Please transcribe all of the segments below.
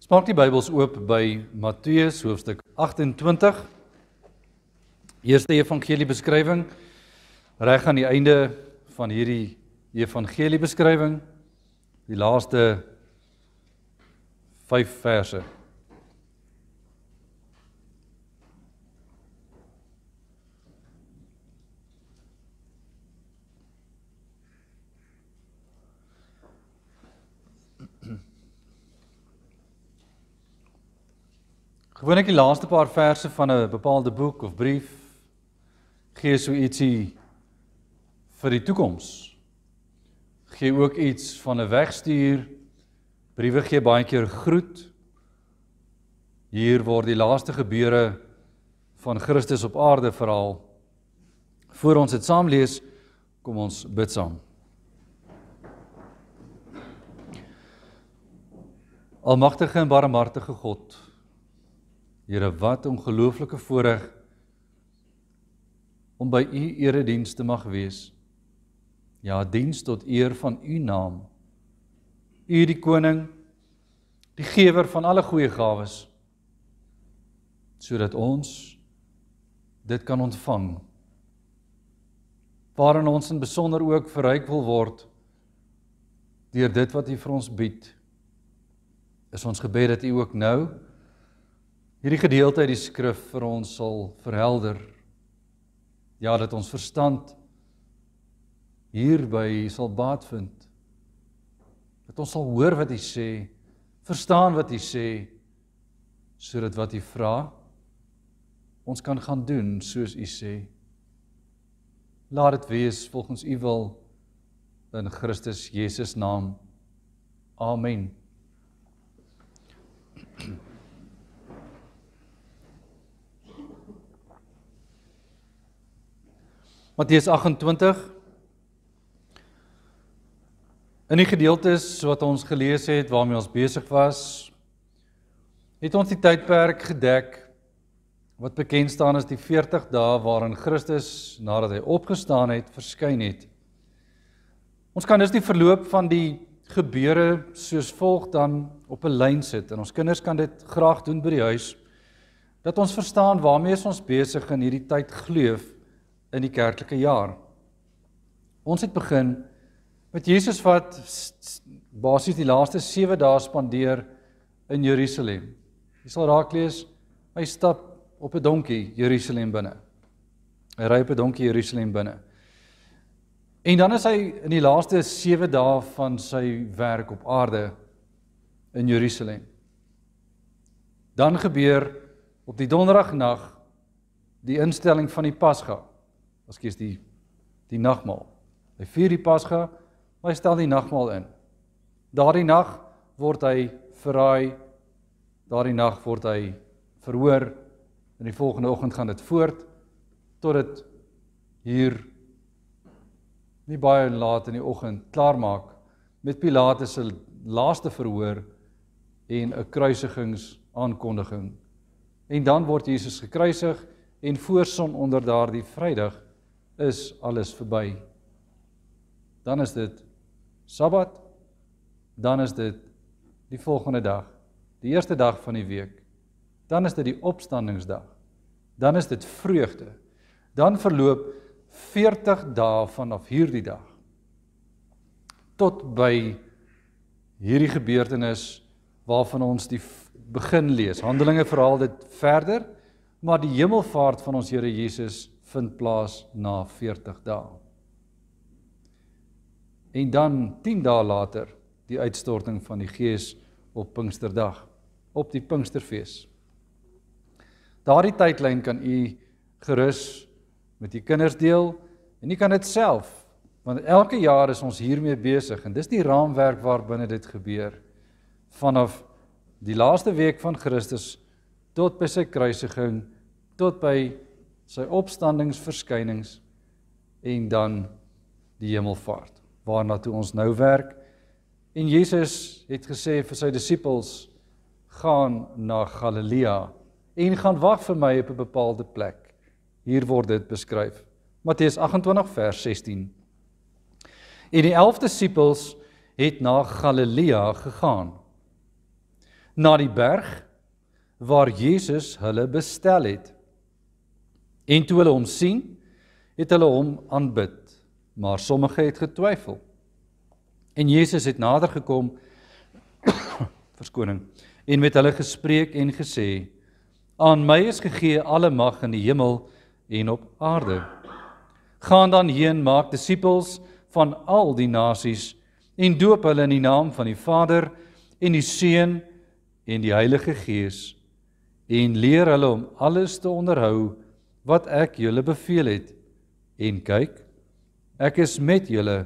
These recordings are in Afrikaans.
Spak die Bybels oop by Matteus hoofstuk 28. Eerste evangelie beskrywing reg aan die einde van hierdie evangelie beskrywing. Die laaste 5 verse. Gewoonlik die laaste paar verse van 'n bepaalde boek of brief gee so ietsie vir die toekoms. Gee ook iets van 'n wegstuur. Briewe gee baie keer groet. Hier word die laaste gebeure van Christus op aarde verhaal. Voor ons dit saam lees, kom ons bid saam. Almagtige en barmhartige God, Here, wat 'n ongelooflike voorreg om by u erediens te mag wees. Ja, diens tot eer van u naam. U die koning, die gewer van alle goeie gawes, sodat ons dit kan ontvang. Waarin ons in besonder ook verryk wil word deur dit wat u vir ons bied. Is ons gebed dat u ook nou hierdie gedeelte uit die skrif vir ons sal verhelder ja dat ons verstand hierby sal baat vind dat ons sal hoor wat hy sê verstaan wat hy sê sodat wat hy vra ons kan gaan doen soos u sê laat dit wees volgens u wil in Christus Jesus naam amen Matteus 28 In die gedeeltes wat ons gelees het waarmee ons besig was, het ons die tydperk gedek wat bekend staan as die 40 dae waarin Christus nadat hy opgestaan het verskyn het. Ons kan dus die verloop van die gebeure soos volg dan op 'n lyn sit en ons kinders kan dit graag doen by die huis dat ons verstaan waarmee ons besig in hierdie tyd gloei in die kerklike jaar. Ons het begin met Jesus wat basies die laaste 7 dae spandeer in Jerusalem. Jy sal raak lees hy stap op 'n donkie Jerusalem binne. Hy ry op 'n donkie Jerusalem binne. En dan is hy in die laaste 7 dae van sy werk op aarde in Jerusalem. Dan gebeur op die donderdag nag die instelling van die Pasga as kies die die nagmaal. Hy vier die Pasga, maar hy stel die nagmaal in. Daardie nag word hy verraai. Daardie nag word hy verhoor en die volgende oggend gaan dit voort tot dit hier nie baie laat in die oggend klaar maak met Pilatus se laaste verhoor en 'n kruisigings aankondiging. En dan word Jesus gekruisig en voor son onder daardie Vrydag is alles verby. Dan is dit Sabbat. Dan is dit die volgende dag, die eerste dag van die week. Dan is dit die opstandingsdag. Dan is dit vreugde. Dan verloop 40 dae vanaf hierdie dag tot by hierdie gebeurtenis waarvan ons die begin lees. Handelinge verhaal dit verder, maar die hemelvaart van ons Here Jesus vind plaas na 40 dae. En dan 10 dae later die uitstorting van die Gees op Pinksterdag op die Pinksterfees. Daardie tydlyn kan u gerus met u kinders deel en u kan dit self want elke jaar is ons hiermee besig en dis die raamwerk waarbinne dit gebeur vanaf die laaste week van Christus tot by sy kruisiging tot by sy opstandingsverskynings en dan die hemelvaart waarna toe ons nou werk en Jesus het gesê vir sy disippels gaan na Galilea en gaan wag vir my op 'n bepaalde plek hier word dit beskryf Matteus 28 vers 16 en die 11 disippels het na Galilea gegaan na die berg waar Jesus hulle bestel het En toe hulle hom sien, het hulle hom aanbid, maar sommige het getwyfel. En Jesus het nader gekom verskoning en met hulle gespreek en gesê: "Aan my is gegee alle mag in die hemel en op aarde. Gaan dan heen, maak disippels van al die nasies en doop hulle in die naam van die Vader en die Seun en die Heilige Gees en leer hulle om alles te onderhou wat wat ek julle beveel het. En kyk, ek is met julle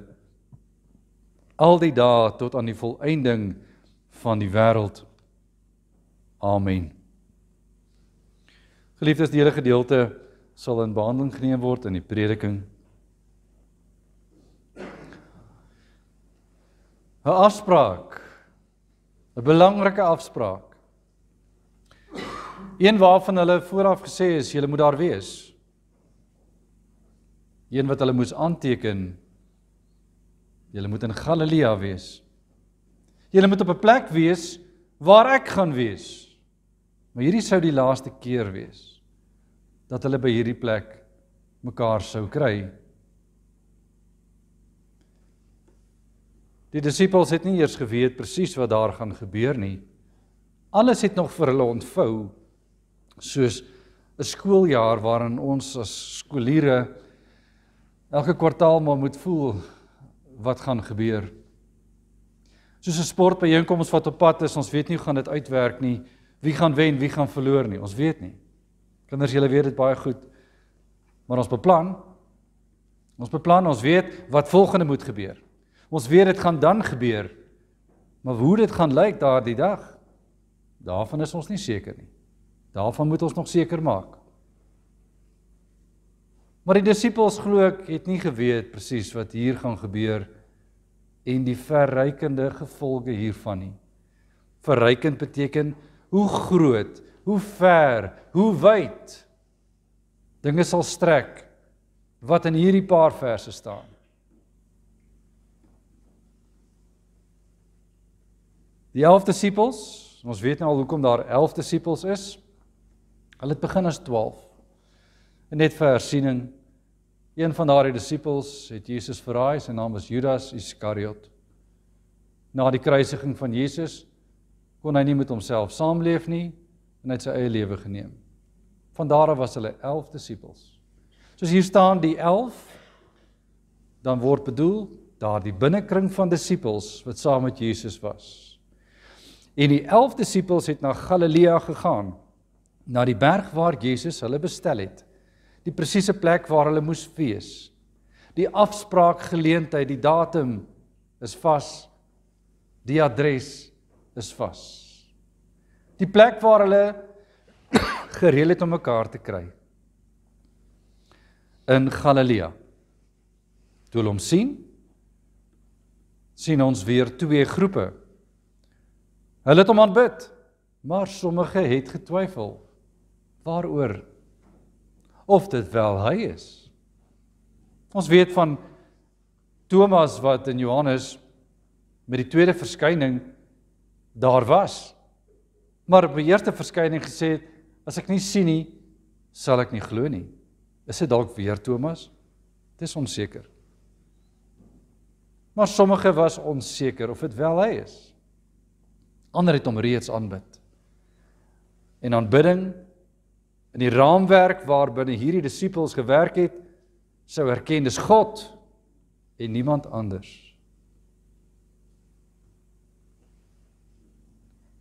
al die dae tot aan die volëinding van die wêreld. Amen. Geliefdes, die hele gedeelte sal in behandeling geneem word in die prediking. 'n Afspraak. 'n Belangrike afspraak. Een waarvan hulle vooraf gesê is jy moet daar wees. Een wat hulle moes aanteken. Jy moet in Galilea wees. Jy moet op 'n plek wees waar ek gaan wees. Maar hierdie sou die laaste keer wees dat hulle by hierdie plek mekaar sou kry. Die disippels het nie eers geweet presies wat daar gaan gebeur nie. Alles het nog vir hulle ontvou soos 'n skooljaar waarin ons as skooliere elke kwartaal maar moet voel wat gaan gebeur. Soos 'n sport by einkoms wat op pad is, ons weet nie hoe gaan dit uitwerk nie. Wie gaan wen, wie gaan verloor nie. Ons weet nie. Kinders, julle weet dit baie goed. Maar ons beplan. Ons beplan, ons weet wat volgende moet gebeur. Ons weet dit gaan dan gebeur. Maar hoe dit gaan lyk daardie dag, daarvan is ons nie seker nie. Daarvan moet ons nog seker maak. Maar die disippels glo ek het nie geweet presies wat hier gaan gebeur en die verrykende gevolge hiervan nie. Verrykend beteken hoe groot, hoe ver, hoe wyd dinge sal strek wat in hierdie paar verse staan. Die 11 disippels, ons weet nou al hoekom daar 11 disippels is, Hulle het begin as 12. En net vir hersiening, een van daardie disippels het Jesus verraai, sy naam was Judas Iskariot. Na die kruisiging van Jesus kon hy nie met homself saamleef nie en hy het sy eie lewe geneem. Van daar af was hulle 11 disippels. Soos hier staan die 11 dan word bedoel daardie binnekring van disippels wat saam met Jesus was. En die 11 disippels het na Galilea gegaan na die berg waar Jesus hulle bestel het. Die presiese plek waar hulle moes wees. Die afspraak geleentheid, die datum is vas. Die adres is vas. Die plek waar hulle gereël het om mekaar te kry. In Galilea. Toe hulle hom sien, sien ons weer twee groepe. Hulle het hom aanbid, maar sommige het getwyfel waaroor of dit wel hy is. Ons weet van Thomas wat in Johannes met die tweede verskyning daar was. Maar by eerste verskyning gesê het as ek nie sien nie, sal ek nie glo nie. Is dit dalk weer Thomas? Dit is onseker. Maar sommige was onseker of dit wel hy is. Ander het hom reeds aanbid. En aanbidding in die raamwerk waarbinne hierdie disippels gewerk het, sou erken dis God en niemand anders.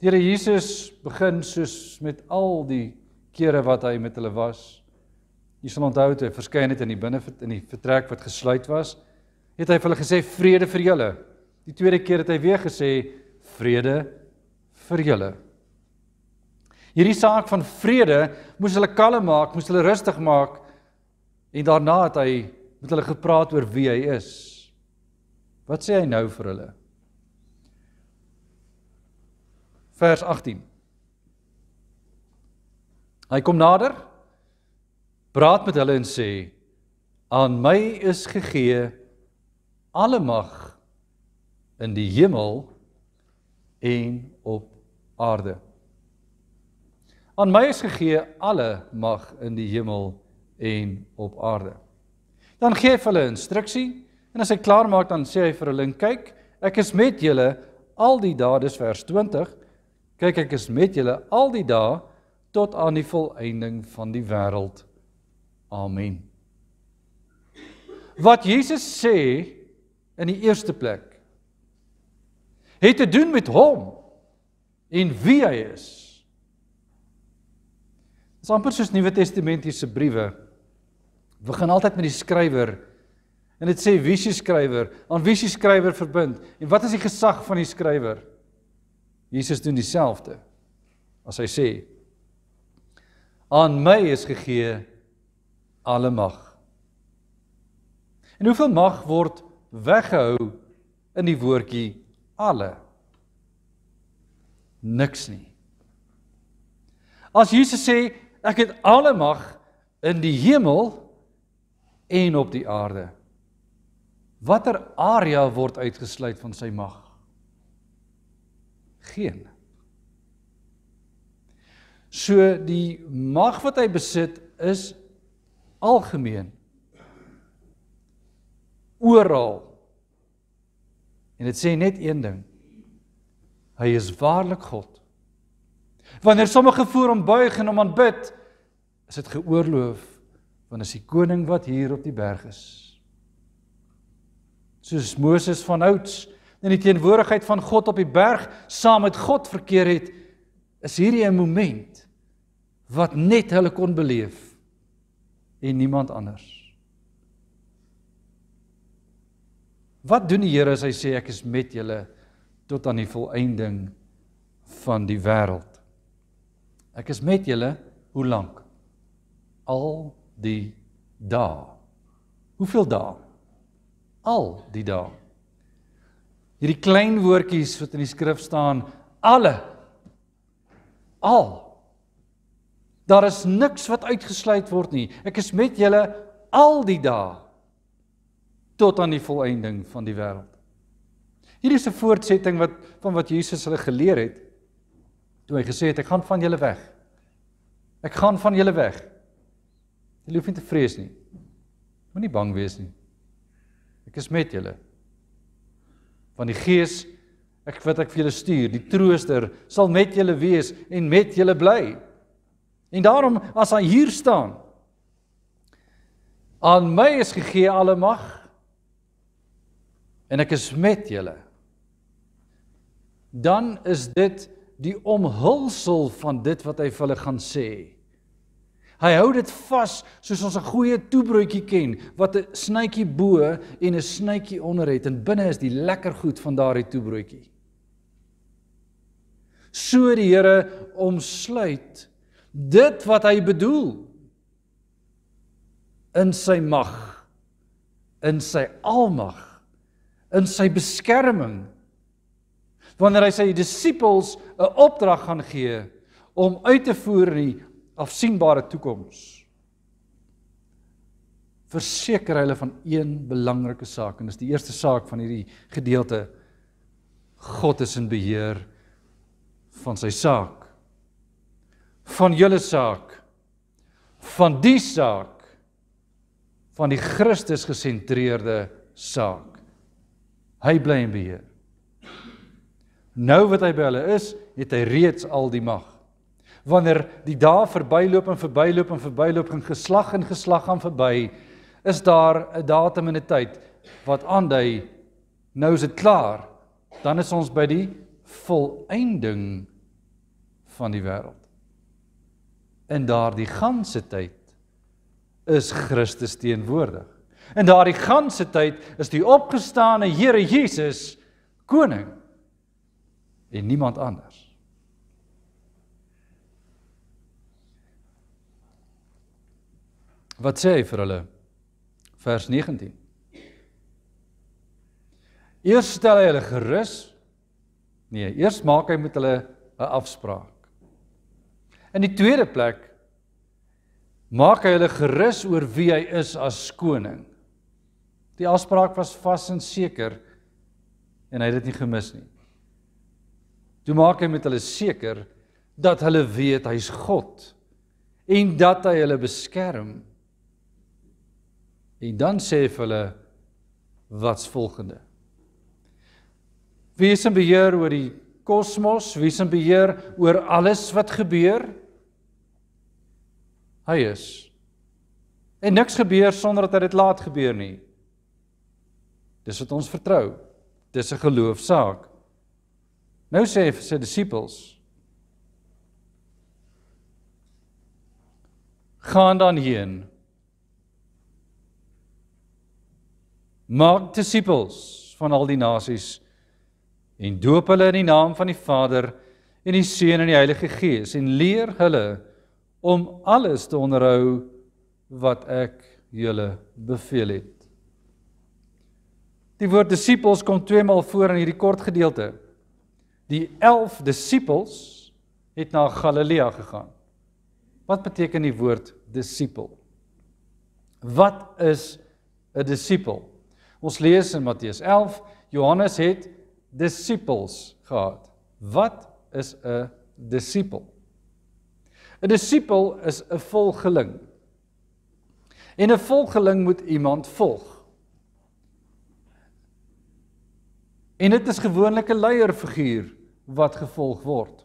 Here Jesus begin soos met al die kere wat hy met hulle was. Jy sal onthou dit verskyn het in die binne in die vertrek wat gesluit was, het hy vir hulle gesê vrede vir julle. Die tweede keer het hy weer gesê vrede vir julle. Hierdie saak van vrede moes hulle kalm maak, moes hulle rustig maak en daarna het hy met hulle gepraat oor wie hy is. Wat sê hy nou vir hulle? Vers 18. Hy kom nader, praat met hulle en sê: "Aan my is gegee alle mag in die hemel en op aarde." Aan my is gegee alle mag in die hemel en op aarde. Dan gee hy vir hulle instruksie en as hy klaar maak dan sê hy vir hulle: "Kyk, ek is met julle al die dae dis vers 20. Kyk, ek is met julle al die dae tot aan die volëinding van die wêreld. Amen." Wat Jesus sê in die eerste plek het te doen met hom en wie hy is. Dis amper soos Nuwe Testamentiese briewe. We gaan altyd met die skrywer en dit sê wie se skrywer, aan wie se skrywer verbind en wat is die gesag van die skrywer? Jesus doen dieselfde. As hy sê aan my is gegee alle mag. En hoeveel mag word weggehou in die woordjie alle? Niks nie. As Jesus sê ek het alle mag in die hemel en op die aarde. Watter area word uitgesluit van sy mag? Geen. So die mag wat hy besit is algemeen oral. En dit sê net een ding. Hy is waarlik God. Wanneer sommige voor hom buig en hom aanbid, is dit geoorloof want is die koning wat hier op die berg is. Soos Moses van ouds in die teenwoordigheid van God op die berg saam met God verkeer het, is hierdie 'n moment wat net hulle kon beleef en niemand anders. Wat doen die Here as hy sê ek is met julle tot aan die volëinding van die wêreld? Ek is met julle hoe lank? Al die dae. Hoeveel dae? Al die dae. Hierdie klein woordjies wat in die skrif staan, alle. Al. Daar is niks wat uitgesluit word nie. Ek is met julle al die dae tot aan die volëinding van die wêreld. Hierdie is 'n voortsetting wat van wat Jesus hulle geleer het toe hy gesê het ek gaan van julle weg. Ek gaan van julle weg. Jy hoef nie te vrees nie. Moenie bang wees nie. Ek is met julle. Want die Gees ek wat ek vir julle stuur, die Trooster sal met julle wees en met julle bly. En daarom as hy hier staan aan my is gegee alle mag en ek is met julle. Dan is dit die omhulsel van dit wat hy vir hulle gaan sê. Hy hou dit vas soos ons 'n goeie toebroodjie ken wat 'n snytjie bo en 'n snytjie onder het en binne is die lekker goed van daardie toebroodjie. So die Here omsluit dit wat hy bedoel in sy mag, in sy almag, in sy beskerming wanneer hy sy disippels 'n opdrag gaan gee om uit te voer in die afsienbare toekoms. Verseker hulle van een belangrike saak en dis die eerste saak van hierdie gedeelte. God is in beheer van sy saak. Van julle saak. Van die saak van die Christus gesentreerde saak. Hy bly in beheer. Nou wat hy by hulle is, het hy reeds al die mag. Wanneer die dae verbyloop en verbyloop en verbyloop en geslag en geslag gaan verby, is daar 'n datum en 'n tyd wat aandui nou is dit klaar. Dan is ons by die volëinding van die wêreld. In daardie ganse tyd is Christus teenwoordig. In daardie ganse tyd is die opgestane Here Jesus koning en niemand anders. Wat sê hy vir hulle? Vers 19. Eers stel hy hulle gerus. Nee, eers maak hy met hulle 'n afspraak. In die tweede plek maak hy hulle gerus oor wie hy is as koning. Die afspraak was vas en seker en hy het dit nie gemis nie. Toe maak hy met hulle seker dat hulle weet hy's God en dat hy hulle beskerm. En dan sê hy vir hulle wat's volgende. Wie is in beheer oor die kosmos? Wie is in beheer oor alles wat gebeur? Hy is. En niks gebeur sonder dat hy dit laat gebeur nie. Dis wat ons vertrou. Dis 'n geloofsaak. Nou sê sy disippels: Gaan dan heen. Maak disippels van al die nasies en doop hulle in die naam van die Vader en die Seun en die Heilige Gees en leer hulle om alles te onderhou wat ek julle beveel het. Die woord disippels kom twee maal voor in hierdie kort gedeelte die 11 disippels het na Galilea gegaan. Wat beteken die woord disipel? Wat is 'n disipel? Ons lees in Matteus 11, Johannes het disippels gehad. Wat is 'n disipel? 'n Disipel is 'n volgeling. En 'n volgeling moet iemand volg. En dit is gewoonlik 'n leierfiguur wat gevolg word.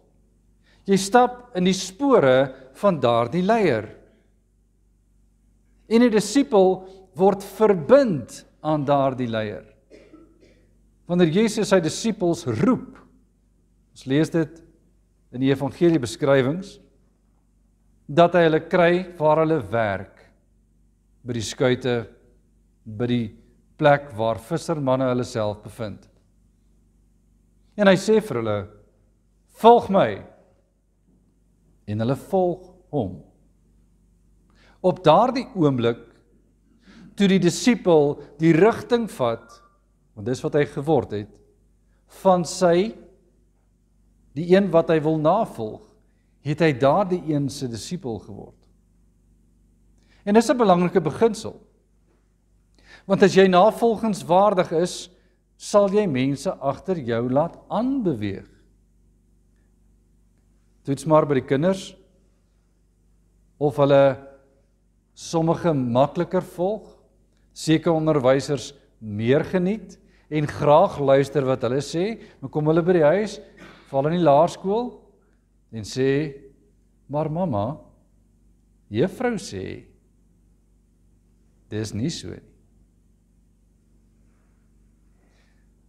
Jy stap in die spore van daardie leier. En 'n disipel word verbind aan daardie leier. Wanneer Jesus sy disipels roep, ons lees dit in die evangelie beskrywings dat hy hulle kry waar hulle werk by die skuite by die plek waar vissermanne hulle self bevind. En hy sê vir hulle Volg my. En hulle volg hom. Op daardie oomblik toe die disipel die rigting vat, want dis wat hy geword het, van sy die een wat hy wil navolg, het hy daardie een se disipel geword. En dis 'n belangrike beginsel. Want as jy navolgenswaardig is, sal jy mense agter jou laat aanbeweeg toets maar by die kinders of hulle sommige makliker volg, seker onderwysers meer geniet en graag luister wat hulle sê, maar kom hulle by die huis, val in die laerskool en sê: "Maar mamma, juffrou sê dis nie so nie."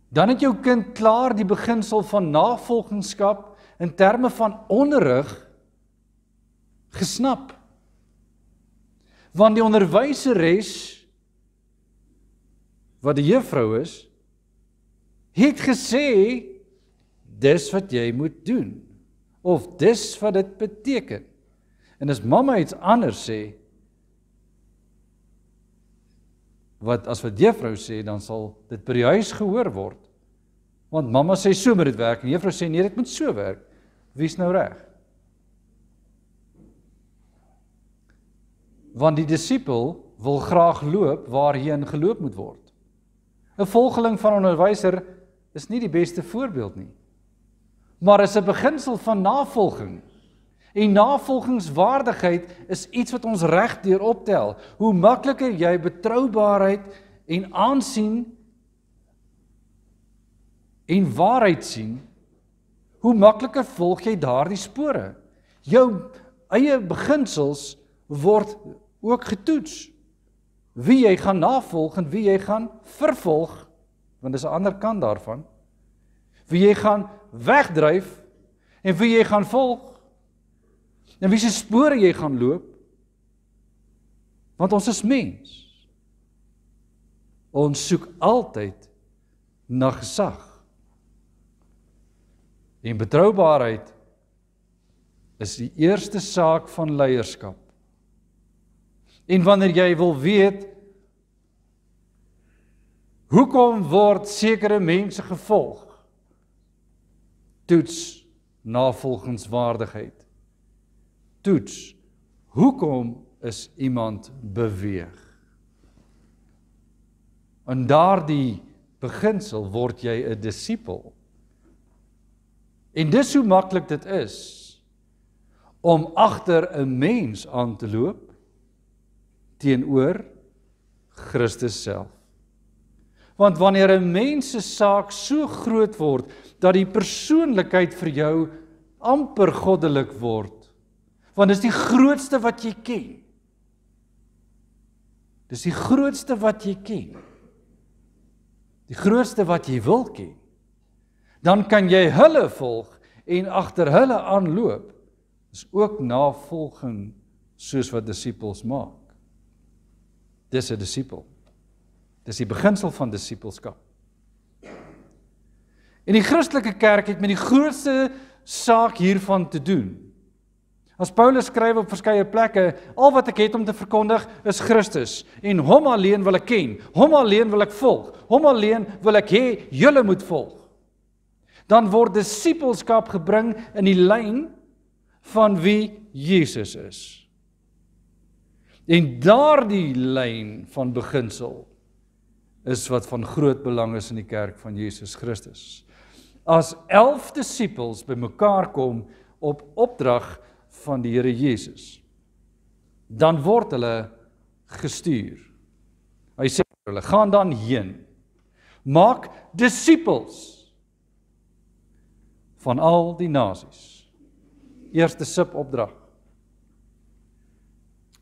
Dan het jou kind klaar die beginsel van navolgenskap in terme van onderrig gesnap. Want die onderwyseres wat die juffrou is, het gesê dis wat jy moet doen of dis wat dit beteken. En as mamma iets anders sê wat as wat juffrou sê dan sal dit by die huis gehoor word. Want mamma sê so moet dit werk en juffrou sê nee dit moet so werk. Wie's nou reg? Want die disipel wil graag loop waarheen geloop moet word. 'n Volgeling van 'n onderwyser is nie die beste voorbeeld nie. Maar is 'n beginsel van navolging. En navolgingswaardigheid is iets wat ons regdeur optel. Hoe makliker jy betroubaarheid en aansien en waarheid sien, hoe makliker volg jy daardie spore. Jou eie beginsels word ook getoets. Wie jy gaan navolg en wie jy gaan vervolg, want dis 'n ander kant daarvan. Wie jy gaan wegdryf en wie jy gaan volg. En wie se spore jy gaan loop? Want ons is mens. Ons soek altyd na gesag. En betroubaarheid is die eerste saak van leierskap. En wanneer jy wil weet hoekom word sekere mense gevolg? Toets navolgingswaardigheid. Toets hoekom is iemand beweeg? En daardie beginsel word jy 'n disipel. En dis hoe maklik dit is om agter 'n mens aan te loop teenoor Christus self. Want wanneer 'n mens se saak so groot word dat die persoonlikheid vir jou amper goddelik word, want dis die grootste wat jy ken. Dis die grootste wat jy ken. Die grootste wat jy wil ken dan kan jy hulle volg en agter hulle aanloop. Dis ook navolging soos wat disippels maak. Dis 'n disipel. Dis die beginsel van disippelskap. En die Christelike kerk het met die grootste saak hiervan te doen. As Paulus skryf op verskeie plekke, al wat ek het om te verkondig is Christus en hom alleen wil ek ken, hom alleen wil ek volg, hom alleen wil ek hê julle moet volg dan word disipelskap gebring in die lyn van wie Jesus is. En daardie lyn van beginsel is wat van groot belang is in die kerk van Jesus Christus. As 11 disippels bymekaar kom op opdrag van die Here Jesus, dan word hulle gestuur. Hy sê vir hulle: "Gaan dan heen. Maak disippels." van al die nasies. Eerste sip opdrag.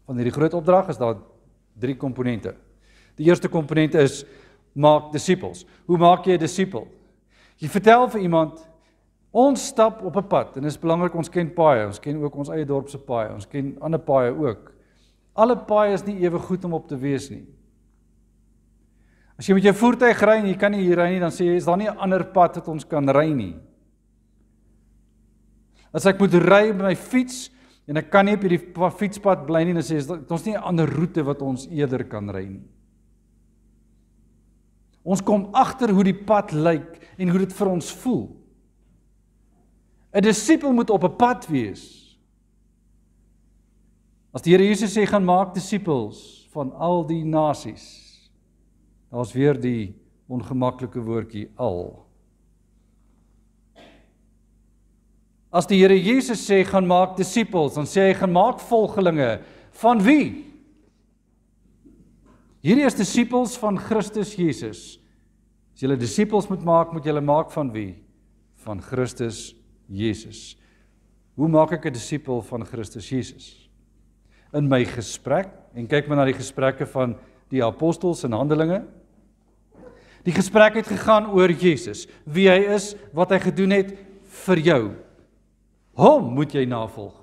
Van hierdie groot opdrag is daar drie komponente. Die eerste komponent is maak disippels. Hoe maak jy 'n disipel? Jy vertel vir iemand ons stap op 'n pad en dit is belangrik ons ken paaie, ons ken ook ons eie dorp se paaie, ons ken ander paaie ook. Alle paaie is nie ewe goed om op te wees nie. As jy met jou voertuig ry en jy kan nie hier ry nie, dan sê jy is daar nie 'n ander pad wat ons kan ry nie. As ek moet ry met my fiets en ek kan nie op hierdie fietspad bly nie, dan sê ek ons nie 'n ander roete wat ons eerder kan ry nie. Ons kom agter hoe die pad lyk en hoe dit vir ons voel. 'n Disipel moet op 'n pad wees. As die Here Jesus sê gaan maak disipels van al die nasies. Daar's weer die ongemaklike woordjie al. As die Here Jesus sê gaan maak disippels, dan sê hy gaan maak volgelinge van wie? Hierdie is disippels van Christus Jesus. As jy disippels moet maak, moet jy hulle maak van wie? Van Christus Jesus. Hoe maak ek 'n disipel van Christus Jesus? In my gesprek en kyk maar na die gesprekke van die apostels in Handelinge. Die gesprek het gegaan oor Jesus, wie hy is, wat hy gedoen het vir jou, Hom moet jy navolg.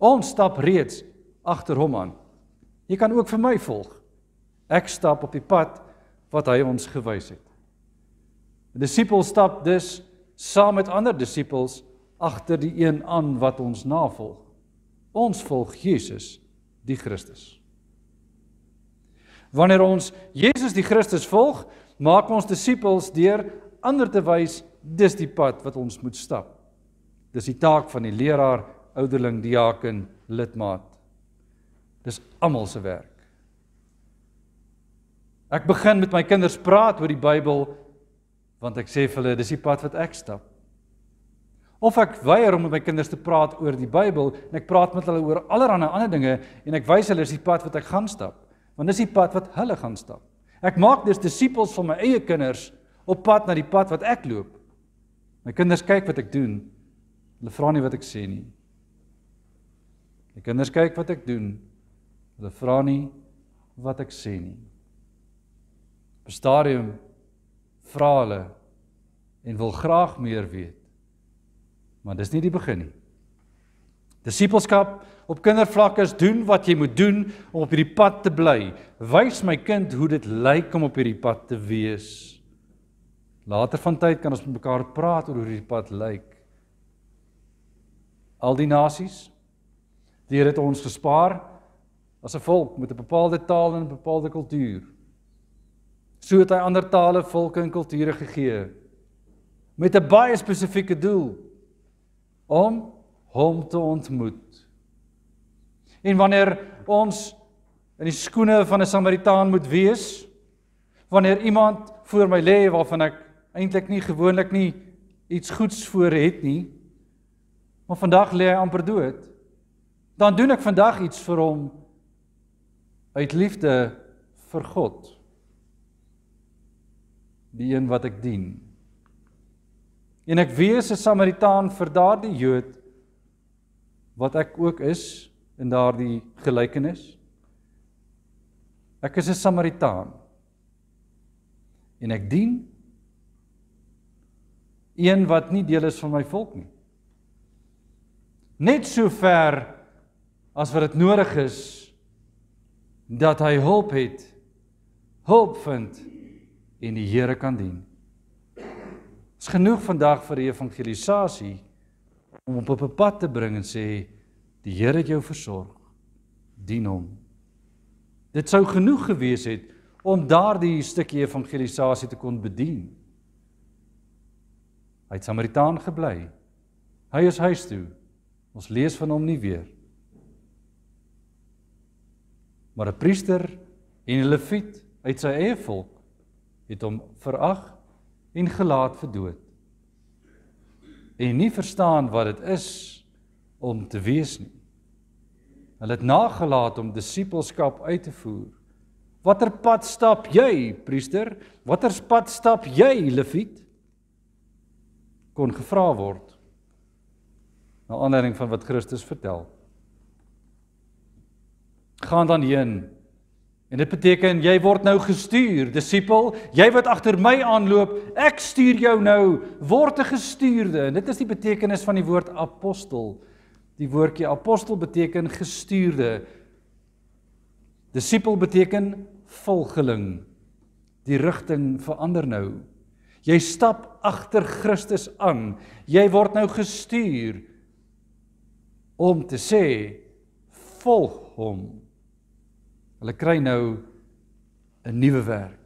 Ons stap reeds agter hom aan. Jy kan ook vir my volg. Ek stap op die pad wat hy ons gewys het. Die disipel stap dus saam met ander disipels agter die een aan wat ons navolg. Ons volg Jesus, die Christus. Wanneer ons Jesus die Christus volg, maak ons disipels deur ander te wys dis die pad wat ons moet stap. Dis die taak van die leraar, ouderling, diaken, lidmaat. Dis almal se werk. Ek begin met my kinders praat oor die Bybel want ek sê vir hulle dis die pad wat ek stap. Of ek weier om met my kinders te praat oor die Bybel en ek praat met hulle oor allerlei ander dinge en ek wys hulle is die pad wat ek gaan stap, want dis die pad wat hulle gaan stap. Ek maak dus disippels van my eie kinders op pad na die pad wat ek loop. My kinders kyk wat ek doen Hulle vra nie wat ek sê nie. My kinders kyk wat ek doen. Hulle vra nie wat ek sê nie. Op stadium vra hulle en wil graag meer weet. Maar dis nie die begin nie. Disipelskap op kindervlak is doen wat jy moet doen om op hierdie pad te bly. Wys my kind hoe dit lyk om op hierdie pad te wees. Later van tyd kan ons met mekaar praat oor hoe hierdie pad lyk al die nasies. Die Here het ons gespaar as 'n volk met 'n bepaalde taal en 'n bepaalde kultuur. So het hy ander tale, volke en kulture gegee met 'n baie spesifieke doel om hom te ontmoet. En wanneer ons in die skoene van 'n Samaritaan moet wees, wanneer iemand voor my lê waarvan ek eintlik nie gewoonlik nie iets goeds voor het nie, Maar vandag lê hy amper dood. Dan doen ek vandag iets vir hom uit liefde vir God. Die een wat ek dien. En ek wees 'n Samaritaan vir daardie Jood wat ek ook is in daardie gelykenis. Ek is 'n Samaritaan. En ek dien een wat nie deel is van my volk nie net so ver as wat dit nodig is dat hy hulp het hulp vind en die Here kan dien. Is genoeg vandag vir die evangelisasie om op 'n pad te bring en sê die Here het jou versorg. Dien hom. Dit sou genoeg gewees het om daardie stukkie evangelisasie te kon bedien. Hy het Samaritaan gebly. Hy is huis toe. Ons lees van hom nie weer. Maar 'n priester en 'n leviet uit sy eie volk het hom verag en gelaat vir dood. En nie verstaan wat dit is om te wees nie. Hulle het nagelaat om disippelskap uit te voer. Watter pad stap jy, priester? Watter pad stap jy, leviet? Kon gevra word na aanleiding van wat Christus vertel. Gaan dan heen. En dit beteken jy word nou gestuur, disipel, jy wat agter my aanloop, ek stuur jou nou, word 'n gestuurde. En dit is die betekenis van die woord apostel. Die woordjie apostel beteken gestuurde. Disipel beteken volgeling. Die rigting verander nou. Jy stap agter Christus aan. Jy word nou gestuur om te sê volg hom. Hulle kry nou 'n nuwe werk.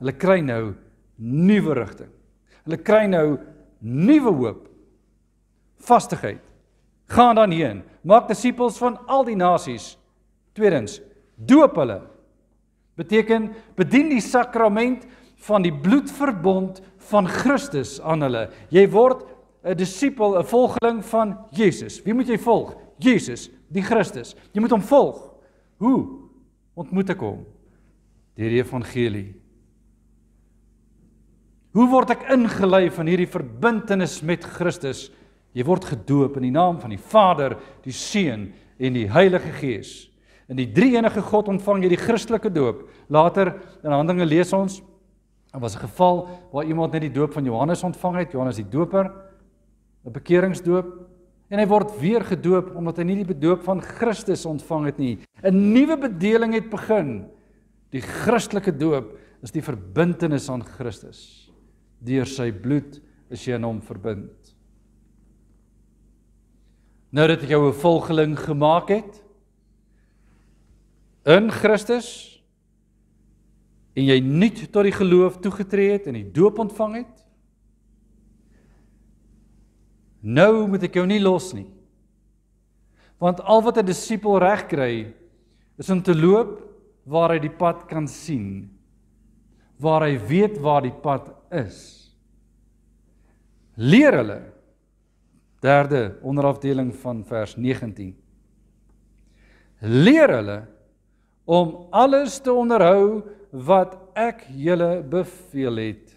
Hulle kry nou nuwe rigting. Hulle kry nou nuwe hoop. Vastigheid. Gaan dan heen, maak disippels van al die nasies. Tweedens, doop hulle. Beteken bedien die sakrament van die bloedverbond van Christus aan hulle. Jy word 'n disipel, 'n volgeling van Jesus. Wie moet jy volg? Jesus, die Christus. Jy moet hom volg. Hoe ontmoet ek hom? Deur die evangelie. Hoe word ek ingelei van hierdie verbintenis met Christus? Jy word gedoop in die naam van die Vader, die Seun en die Heilige Gees. In die Drie-enige God ontvang jy die Christelike doop. Later in Handelinge lees ons, daar er was 'n geval waar iemand net die doop van Johannes ontvang het, Johannes die Doper. 'n bekeringsdoop en hy word weer gedoop omdat hy nie die doop van Christus ontvang het nie. 'n Nuwe bedeling het begin. Die Christelike doop is die verbintenis aan Christus. Deur sy bloed is jy aan hom verbind. Nou dat ek jou 'n volgeling gemaak het in Christus en jy nuut tot die geloof toegetree het en die doop ontvang het, Nou moet ek jou nie los nie. Want al wat 'n disipel reg kry, is om te loop waar hy die pad kan sien. Waar hy weet waar die pad is. Leer hulle. Derde onderafdeling van vers 19. Leer hulle om alles te onderhou wat ek julle beveel het.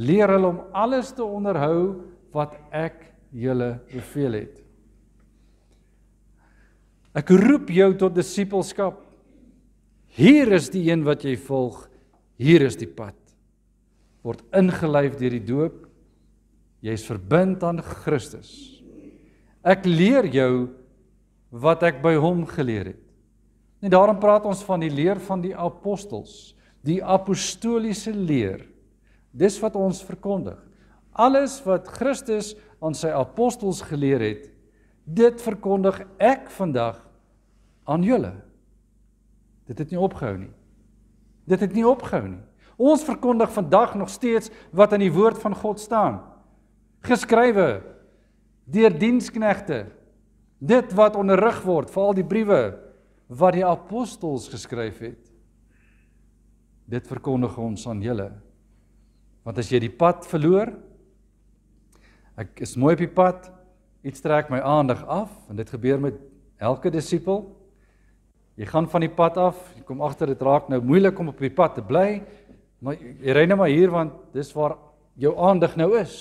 Leer hulle om alles te onderhou wat ek julle beveel het. Ek roep jou tot disippelskap. Hier is die een wat jy volg. Hier is die pad. Word ingelyf deur die doop. Jy is verbind aan Christus. Ek leer jou wat ek by hom geleer het. En daarom praat ons van die leer van die apostels, die apostoliese leer. Dis wat ons verkondig alles wat Christus aan sy apostels geleer het, dit verkondig ek vandag aan julle. Dit het nie opgehou nie. Dit het nie opgehou nie. Ons verkondig vandag nog steeds wat in die woord van God staan. Geskrywe deur diensknegte. Dit wat onderrig word, veral die briewe wat die apostels geskryf het. Dit verkondig ons aan julle. Want as jy die pad verloor, Ek is mooi op die pad. Iets trek my aandag af en dit gebeur met elke disipel. Jy gaan van die pad af, jy kom agter dit raak nou moeilik om op die pad te bly. Maar jy ry net nou maar hier want dis waar jou aandag nou is.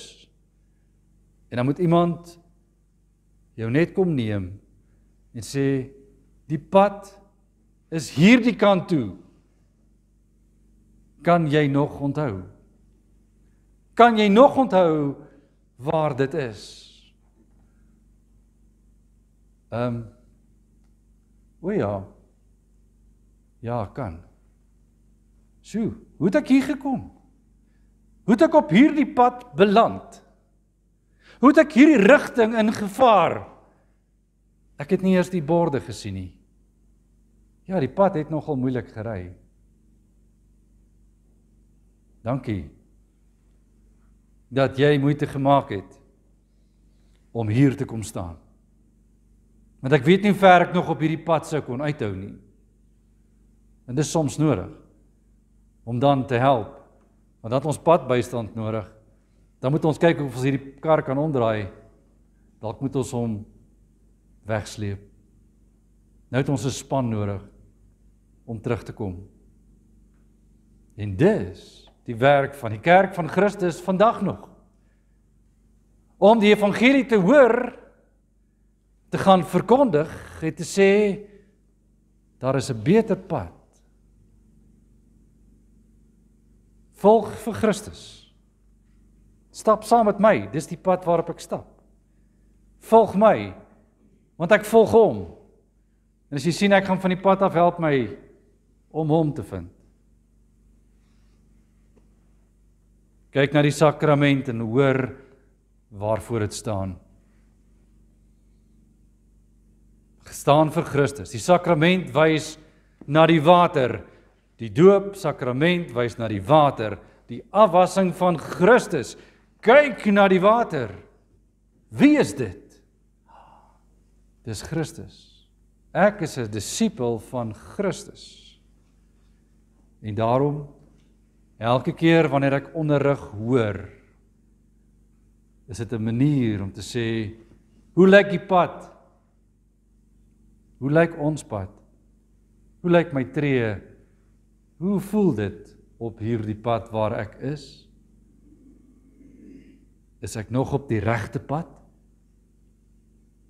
En dan moet iemand jou net kom neem en sê die pad is hierdie kant toe. Kan jy nog onthou? Kan jy nog onthou waar dit is. Ehm um, O ja. Ja, kan. Sjoe, hoe het ek hier gekom? Hoe het ek op hierdie pad beland? Hoe het ek hierdie rigting ingevaar? Ek het nie eers die borde gesien nie. Ja, die pad het nogal moeilik gery. Dankie dat jy moeite gemaak het om hier te kom staan. Want ek weet nie ver ek nog op hierdie pad sou kon uithou nie. En dit is soms nodig om dan te help. Want dat ons pad bystand nodig. Dan moet ons kyk of ons hierdie kar kan omdraai. Dalk moet ons hom wegsleep. Nou het ons 'n span nodig om terug te kom. En dis die werk van die kerk van Christus vandag nog. Om die evangelie te hoor, te gaan verkondig, het te sê daar is 'n beter pad. Volg vir Christus. Stap saam met my, dis die pad waarop ek stap. Volg my, want ek volg hom. En as jy sien ek gaan van die pad af help my om hom te vind. Kyk na die sakrament en hoor waarvoor dit staan. Gestaan vir Christus. Die sakrament wys na die water. Die doop sakrament wys na die water, die afwassing van Christus. Kyk na die water. Wie is dit? Dis Christus. Ek is 'n disipel van Christus. En daarom Elke keer wanneer ek onderrig hoor, is dit 'n manier om te sê hoe lyk die pad? Hoe lyk ons pad? Hoe lyk my tree? Hoe voel dit op hierdie pad waar ek is? Is ek nog op die regte pad?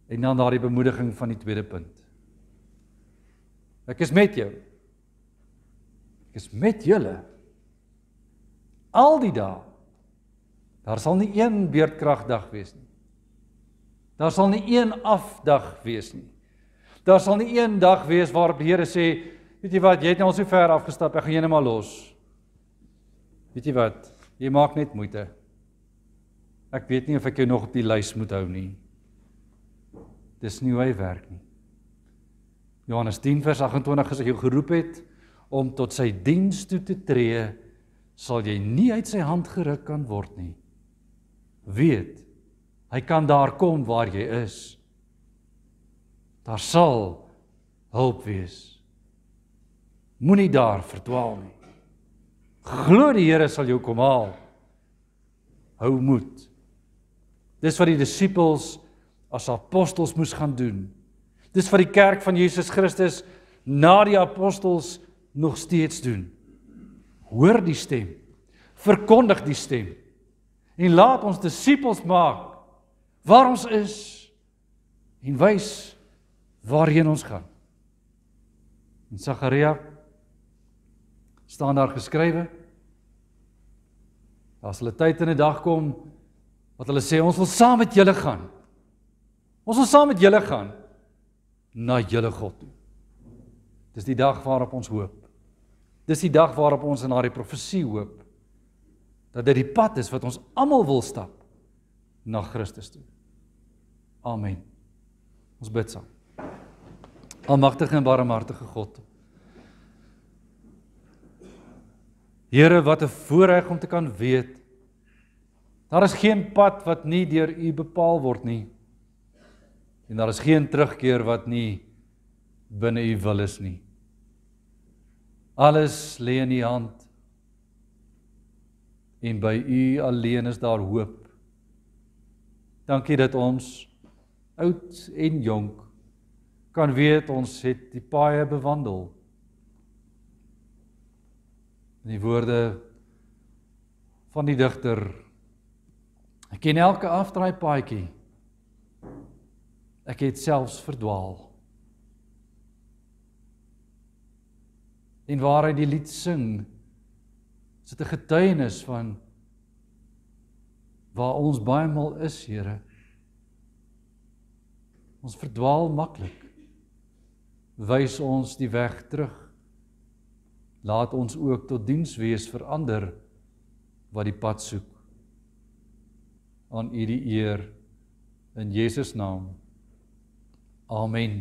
En dan daardie bemoediging van die tweede punt. Ek is met jou. Ek is met julle. Al die dae. Daar sal nie een beerdkragdag wees nie. Daar sal nie een afdag wees nie. Daar sal nie een dag wees waarop die Here sê, weet jy wat, jy het nou al so ver afgestap, ek gaan jou net maar los. Weet jy wat, jy maak net moeite. Ek weet nie of ek jou nog op die lys moet hou nie. Dis nie hoe hy werk nie. Johannes 10:28 gesê hy geroep het om tot sy diens toe te tree sal jy nie uit sy hand geruk kan word nie. Weet, hy kan daar kom waar jy is. Daar sal hulp wees. Moenie daar verdwaal nie. Glo die Here sal jou kom haal. Hou moed. Dis wat die disippels as apostels moes gaan doen. Dis wat die kerk van Jesus Christus na die apostels nog steeds doen hoor die stem. Verkondig die stem. En laat ons disippels maak waar ons is en wys waarheen ons gaan. In Sagaria staan daar geskrywe as hulle tyd in 'n dag kom wat hulle sê ons wil saam met julle gaan. Ons wil saam met julle gaan na julle God toe. Dis die dag waarop ons hoop. Dis die dag waarop ons in daardie profesie hoop dat dit die pad is wat ons almal wil stap na Christus toe. Amen. Ons bid saam. Almagtige en barmhartige God. Here, wat 'n voorreg om te kan weet. Daar is geen pad wat nie deur U bepaal word nie. En daar is geen terugkeer wat nie binne U wil is nie. Alles lê in U hand. En by U alleen is daar hoop. Dankie dat ons oud en jonk kan weet ons het die paaie bewandel. In die woorde van die digter Ek ken elke afdraai paadjie. Ek het selfs verdwaal. en waar hy die lied sing is dit 'n getuienis van waar ons baie maal is Here ons verdwaal maklik wys ons die weg terug laat ons ook tot diens wees vir ander wat die pad soek aan u die eer in Jesus naam amen